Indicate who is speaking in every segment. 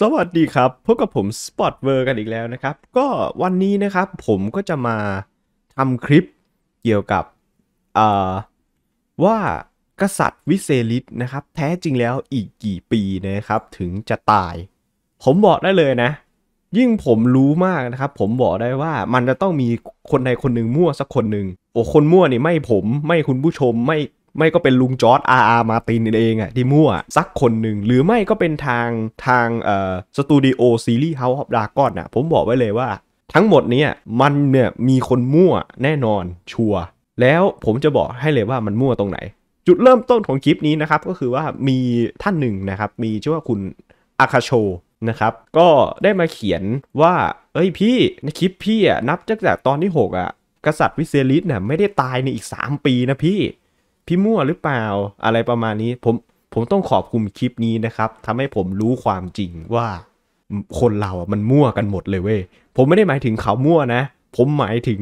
Speaker 1: สวัสดีครับพบกับผมสปอตเวอร์กันอีกแล้วนะครับก็วันนี้นะครับผมก็จะมาทำคลิปเกี่ยวกับว่ากษัตริย์วิเซลิตนะครับแท้จริงแล้วอีกกี่ปีนะครับ ถึงจะตาย ผมบอกได้เลยนะ ยิ่งผมรู้มากนะครับ ผมบอกได้ว่ามันจะต้องมีคนใดคนหนึ่งมั่วสักคนหนึ่งโอ้คนมั่วนี่ไม่ผมไม่คุณผู้ชมไม่ไม่ก็เป็นลุงจอร์ดอาร์อาร์มาตินเองอะที่มั่วสักคนหนึ่ง หรือไม่ก็เป็นทางทางเอ่อสตูดิโอซีรีส์เฮาส์ฮอบดากอนอะผมบอกไว้เลยว่าทั้งหมดเนี้ยมันเนี่ยมีคนมั่วแน่นอนชัวแล้วผมจะบอกให้เลยว่ามันมั่วตรงไหน จุดเริ่มต้นของคลิปนี้นะครับ ก็คือว่ามีท่านหนึ่งนะครับ มีชื่อว่าคุณ อาคาโชนะครับ ก็ได้มาเขียนว่าเอ้ยพี่ในคลิปพี่อ่ะนับจากตอนที่6อ่ะกษัตริย์วิเซลิสเนี่ยไม่ได้ตายในอีก 3 ปีนะพี่พี่มั่วหรือเปล่าอะไรประมาณนี้ผมผมต้องขอบคุณคลิปนี้นะครับทำให้ผมรู้ความจริงว่า คนเราอ่ะมันมั่วกันหมดเลยเว้ยผมไม่ได้หมายถึงเขามั่วนะ ผมหมายถึง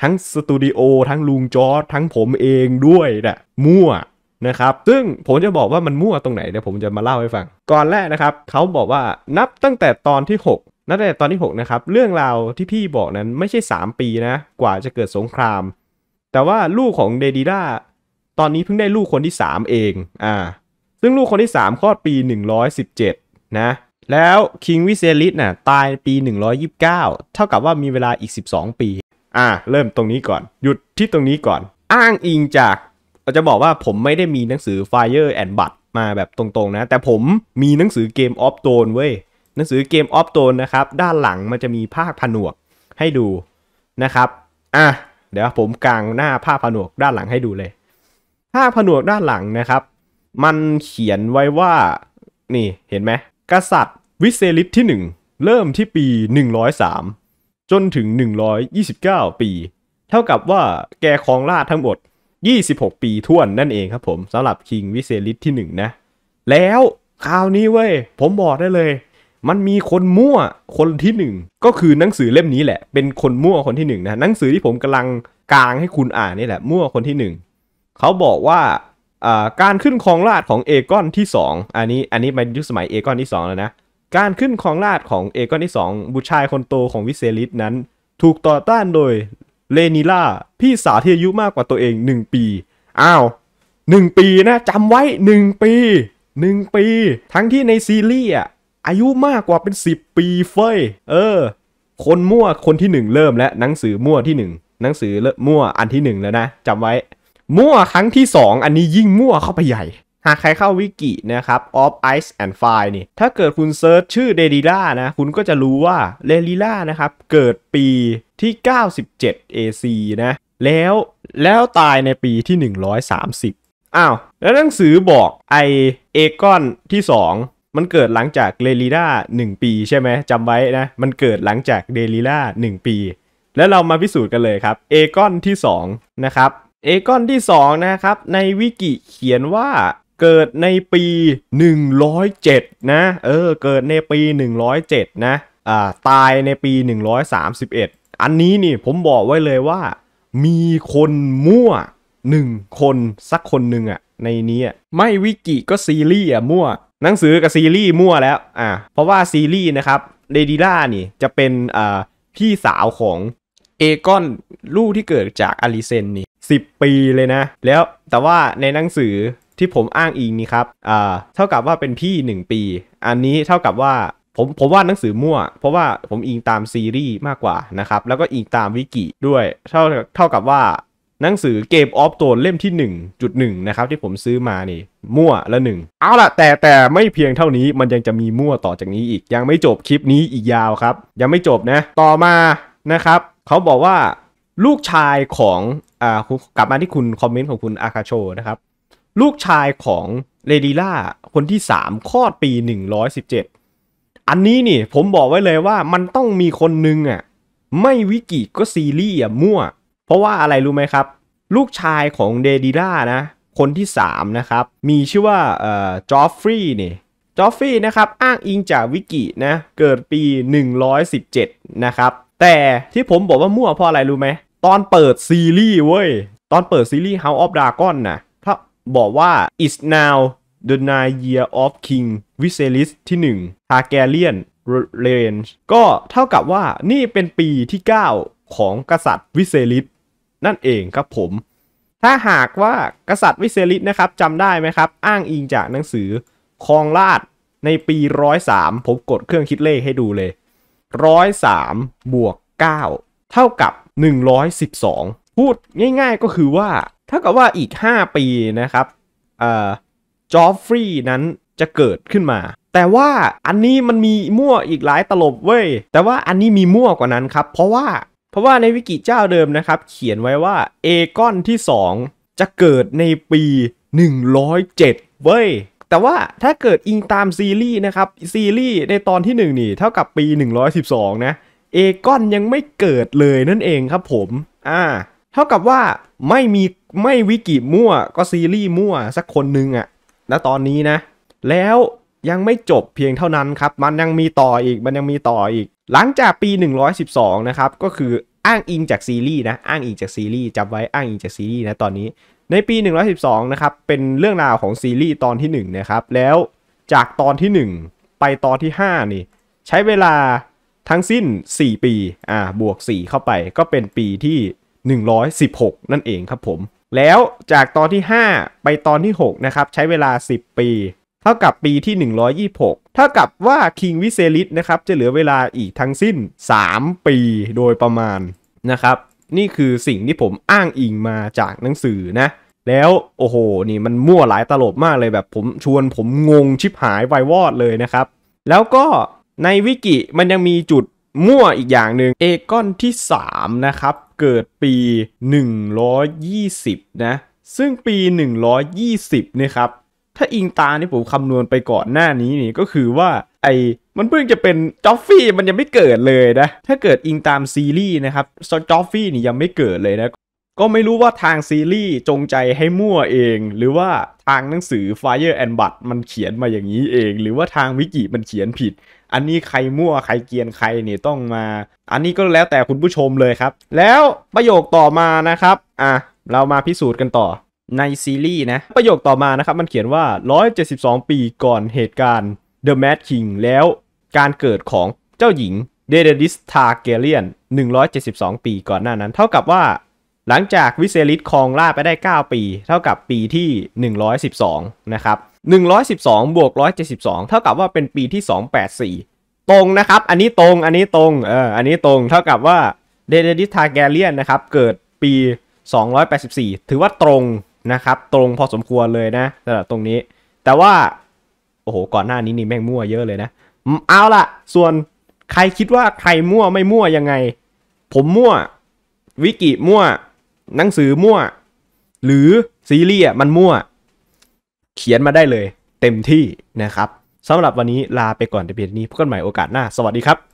Speaker 1: ทั้งสตูดิโอทั้งลุงจอร์ทั้งผมเองด้วยนะมั่วนะครับซึ่งผมจะบอกว่ามันมั่วตรงไหนเดี๋ยวผมจะมาเล่าให้ฟัง ก่อนแรกนะครับเขาบอกว่านับตั้งแต่ตอนที่ 6 นับแต่ตอนที่6นะครับเรื่องราวที่พี่บอกนั้นไม่ใช่ 3 ปีนะ กว่าจะเกิดสงคราม แต่ว่าลูกของเดดีดาตอนนี้เพิ่งได้ลูกคนที่ 3 เอง อ่า ซึ่งลูกคนที่3คลอดปี 117 นะ แล้วคิงวิเซลิสน่ะตายปี 129 เท่ากับว่ามีเวลาอีก 12 ปี อ่า เริ่มตรงนี้ก่อน หยุดที่ตรงนี้ก่อน อ้างอิงจากเราจะบอกว่าผมไม่ได้มีหนังสือ Fire and b u t มาแบบตรงๆนะ แต่ผมมีหนังสือเกมออฟโ o n เว้ย หนังสือเกมออฟโ o n นะครับ ด้านหลังมันจะมีภาคผนวกให้ดูนะครับ อ่ะเดี๋ยวผมกลางหน้าภาคผนวกด้านหลังให้ดูเลยถ้าผนวกด้านหลังนะครับ มันเขียนไว้ว่า นี่เห็นไหมกษัตริย์วิเซลิตที่ 1 เริ่มที่ปี 103 จนถึง 129 ปี เท่ากับว่าแกครองราชทั้งหมด 26 ปีท่วน นั่นเองครับผมสำหรับคิงวิเซลิตที่ 1 นะ แล้วคราวนี้เว้ย ผมบอกได้เลย มันมีคนมั่วคนที่ 1 ก็คือหนังสือเล่มนี้แหละ เป็นคนมั่วคนที่ 1 นะหนังสือที่ผมกำลังกลางให้คุณอ่านนี่แหละ มั่วคนที่ 1เขาบอกว่าการขึ้นครองราชของเอกอนที่ 2 อันนี้อันนี้เป็นยุคสมัยเอกอนที่ 2 แล้วนะ การขึ้นครองราชของเอกอนที่ 2 บุตรชายคนโตของวิเซลิสนั้น ถูกต่อต้านโดยเลนิล่าพี่สาวที่อายุมากกว่าตัวเอง 1 ปี อ้าว 1 ปีนะจำไว้ 1 ปี 1 ปี ทั้งที่ในซีรีส์อ่ะ อายุมากกว่าเป็น 10 ปีเฟ้ย เออ คนมั่วคนที่ 1 เริ่มและ หนังสือมั่วที่ 1 หนังสือมั่วอันที่1แล้วนะจำไว้มั่วครั้งที่ 2 อันนี้ยิ่งมั่วเข้าไปใหญ่ หากใครเข้าวิกินะครับ of ice and fire นี่ถ้าเกิดคุณเซิร์ชชื่อเดลิล่านะคุณก็จะรู้ว่าเดลิล่านะครับเกิดปีที่ 97 AC นะแล้วแล้วตายในปีที่ 130 อ้าว แล้วหนังสือบอกไอเอกอนที่ 2 มันเกิดหลังจากเดลิล่า1ปีใช่ไหมจำไว้นะ มันเกิดหลังจากเดลิล่า1ปี แล้วเรามาพิสูจน์กันเลยครับเอกอนที่2นะครับเอกอนที่ 2 นะครับ ในวิกิเขียนว่าเกิดในปี 107 นะ เออ เกิดในปี 107 นะอ่าตายในปี 131 อันนี้นี่ผมบอกไว้เลยว่า มีคนมั่วหนึ่งคน สักคนหนึ่งอะในนี้ไม่วิกิก็ซีรีส์อะมั่ว หนังสือกับซีรีส์มั่วแล้วอ่าเพราะว่าซีรีส์นะครับเดดิล่านี่จะเป็นอ่าพี่สาวของเอกอนลูกที่เกิดจากอลิเซนนี่10 ปีเลยนะ แล้วแต่ว่าในหนังสือที่ผมอ้างอิงนี่ครับอ่าเท่ากับว่าเป็นพี่ 1 ปี อันนี้เท่ากับว่า ผม ผมว่าหนังสือมั่ว เพราะว่าผมอิงตาม ซีรีส์มากกว่านะครับแล้วก็อิงตามวิกิด้วยเท่าเท่ากับว่า หนังสือเกมออฟโตนเล่มที่ 1.1 นะครับ ที่ผมซื้อมานี่มั่วละหนึ่งเอาละแต่แต่ไม่เพียงเท่านี้มันยังจะมีมั่วต่อจากนี้อีก ยังไม่จบคลิปนี้อีกยาวครับ ยังไม่จบนะต่อมานะครับเขาบอกว่าลูกชายของ่ากลับมาที่คุณคอมเมนต์ของคุณอาคาโชนะครับลูกชายของเลดีล่าคนที่3คลอดปี 117อันนี้นี่ผมบอกไว้เลยว่ามันต้องมีคนหนึ่งอ่ะไม่วิกิก็ซีรีส์อ่ะมั่ว เพราะว่าอะไรรู้ไหมครับลูกชายของเดดีล่านะคนที่3นะครับมีชื่อว่าเอ่อจอฟฟรีย์นี่จอฟฟรีย์นะครับอ้างอิงจากวิกินะเกิดปี 117นะครับแต่ที่ผมบอกว่ามั่วเพราะอะไรรู้ไหมตอนเปิดซีรีส์เว้ย ตอนเปิดซีรีส์ House of Dragon นะถ้าบอกว่า is now the n i n h year of king Viserys ที่หนึ่ง Targaryen range ก็เท่ากับว่านี่เป็นปีที่ 9 ของกษัตริย์วิเซริส นั่นเองครับผม ถ้าหากว่ากษัตริย์วิเซริสนะครับจำได้ไหมครับ อ้างอิงจากหนังสือ คองราชในปี 103 ผมกดเครื่องคิดเลขให้ดูเลย 103บวก9เท่ากับ 112 พูดง่ายๆก็คือว่า เท่ากับว่าอีก 5 ปีนะครับจอฟฟรีย์นั้นจะเกิดขึ้นมา แต่ว่าอันนี้มันมีมั่วอีกหลายตลบเว้ย แต่ว่าอันนี้มีมั่วกว่านั้นครับ เพราะว่า เพราะว่าในวิกิเจ้าเดิมนะครับเขียนไว้ว่าเอกอนที่ 2 จะเกิดในปี 107เว้ย แต่ว่าถ้าเกิดอิงตามซีรีส์นะครับ ซีรีส์ในตอนที่1นี่ เท่ากับปี 112 นะเอกอนยังไม่เกิดเลยนั่นเองครับผม อ่า เท่ากับว่าไม่มีไม่วิกิมั่วก็ซีรีส์มั่ว สักคนนึงอะณตอนนี้นะ แล้วยังไม่จบเพียงเท่านั้นครับมันยังมีต่ออีกมันยังมีต่ออีก หลังจากปี 112นะครับก็คืออ้างอิงจากซีรีส์นะ อ้างอิงจากซีรีส์จำไว้อ้างอิงจากซีรีส์นะตอนนี้ ในปี 112นะครับเป็นเรื่องราวของซีรีส์ตอนที่1นะครับแล้วจากตอนที่ 1 ไปตอนที่ 5 นี่ ใช้เวลาทั้งสิ้น 4 ปี อ่าบวก 4 เข้าไปก็เป็นปีที่ 116 นั่นเองครับผม แล้วจากตอนที่ 5 ไปตอนที่6นะครับใช้เวลา 10 ปี เท่ากับปีที่ 126 เท่ากับว่า คิงวิเซลิสนะครับจะเหลือเวลาอีกทั้งสิ้น 3 ปีโดยประมาณนะครับนี่คือสิ่งที่ผมอ้างอิงมาจากหนังสือนะ แล้วโอ้โหนี่มันมั่วหลายตลบมากเลยแบบผมชวนผมงงชิบหายไววอดเลยนะครับ แล้วก็ในวิกิมันยังมีจุดมั่วอีกอย่างหนึ่งเอกอนที่3นะครับเกิดปี 120 นะ ซึ่งปี 120เนี่ยครับ ถ้าอิงตาที่ผมคำนวณไปก่อนหน้านี้นี่ก็คือว่าไอมันเพิ่งจะเป็นจอฟฟี่มันยังไม่เกิดเลยนะ ถ้าเกิดอิงตามซีรีส์นะครับจอฟฟี่นี่ยังไม่เกิดเลยนะก็ไม่รู้ว่าทางซีรีส์จงใจให้มั่วเองหรือว่าทางหนังสือ Fire and b u d มันเขียนมาอย่างนี้เอง หรือว่าทางวิกิมันเขียนผิด อันนี้ใครมั่ว ใครเกียนใครเนี่ยต้องมา อันนี้ก็แล้วแต่คุณผู้ชมเลยครับ แล้วประโยคต่อมานะครับ อ่ะเรามาพิสูจน์กันต่อในซีรีส์นะประโยคต่อมานะครับ มันเขียนว่า 172 ปีก่อนเหตุการณ์ The Mad King แล้ว การเกิดของเจ้าหญิงเดเดดิสทาเกเลียน172 ปีก่อนหน้านั้น เท่ากับว่าหลังจากวิเซลิตครองราชไปได้ 9 ปี เท่ากับปีที่ 112นะครับ112บวก172 เท่ากับว่าเป็นปีที่ 284 ตรงนะครับ อันนี้ตรงอันนี้ตรงเอออันนี้ตรงเท่ากับว่าเดเดดิสทาแกเลียนนะครับเกิดปี 284 ถือว่าตรงนะครับ ตรงพอสมควรเลยนะสำหรับตรงนี้ แต่ว่า โอ้โห ก่อนหน้านี้นี่แม่งมั่วเยอะเลยนะ เอาล่ะ ส่วนใครคิดว่าใครมั่วไม่มั่วยังไง ผมมั่ววิกิมั่วหนังสือ มั่ว หรือซีรีส์มันมั่ว เขียนมาได้เลย เต็มที่ นะครับสำหรับวันนี้ลาไปก่อนแตเพียนี้พบกันใหม่โอกาสหน้า สวัสดีครับ